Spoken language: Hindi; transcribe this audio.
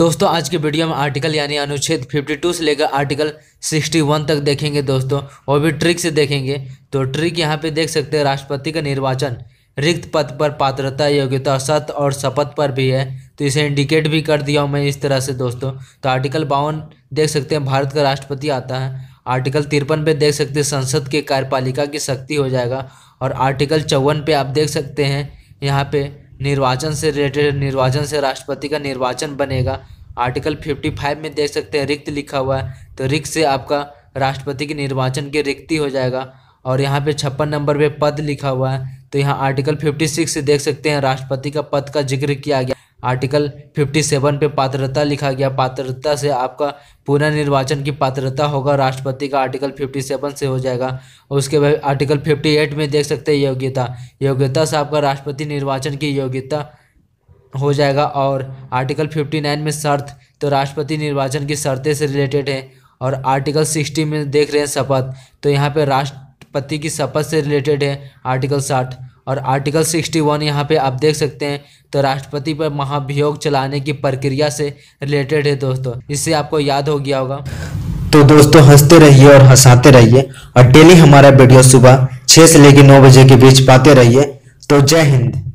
दोस्तों आज के वीडियो में आर्टिकल यानी अनुच्छेद 52 से लेकर आर्टिकल 61 तक देखेंगे दोस्तों और भी ट्रिक से देखेंगे तो ट्रिक यहाँ पे देख सकते हैं राष्ट्रपति का निर्वाचन रिक्त पद पर पात्रता योग्यता सत्य और शपथ पर भी है तो इसे इंडिकेट भी कर दिया हूँ मैं इस तरह से दोस्तों तो आर्टिकल बावन देख सकते हैं भारत का राष्ट्रपति आता है आर्टिकल तिरपन पे देख सकते हैं संसद के कार्यपालिका की शक्ति हो जाएगा और आर्टिकल चौवन पे आप देख सकते हैं यहाँ पे निर्वाचन से रिलेटेड निर्वाचन से राष्ट्रपति का निर्वाचन बनेगा आर्टिकल 55 में देख सकते हैं रिक्त लिखा हुआ है तो रिक्त से आपका राष्ट्रपति के निर्वाचन की रिक्ति हो जाएगा और यहाँ पे छप्पन नंबर पे पद लिखा हुआ है तो यहाँ आर्टिकल 56 से देख सकते हैं राष्ट्रपति का पद का जिक्र किया गया आर्टिकल 57 पे पात्रता लिखा गया पात्रता से आपका पुनर्निर्वाचन की पात्रता होगा राष्ट्रपति का आर्टिकल 57 से हो जाएगा और उसके बाद आर्टिकल 58 में देख सकते हैं योग्यता योग्यता से आपका राष्ट्रपति निर्वाचन की योग्यता हो जाएगा और आर्टिकल 59 में शर्त तो राष्ट्रपति निर्वाचन की शर्तें से रिलेटेड है और आर्टिकल सिक्सटी में देख रहे हैं शपथ तो यहाँ पर राष्ट्रपति की शपथ से रिलेटेड है आर्टिकल साठ और आर्टिकल 61 यहाँ पे आप देख सकते हैं तो राष्ट्रपति पर महाभियोग चलाने की प्रक्रिया से रिलेटेड है दोस्तों इससे आपको याद हो गया होगा तो दोस्तों हंसते रहिए और हंसाते रहिए और डेली हमारा वीडियो सुबह छः से लेकर नौ बजे के बीच पाते रहिए तो जय हिंद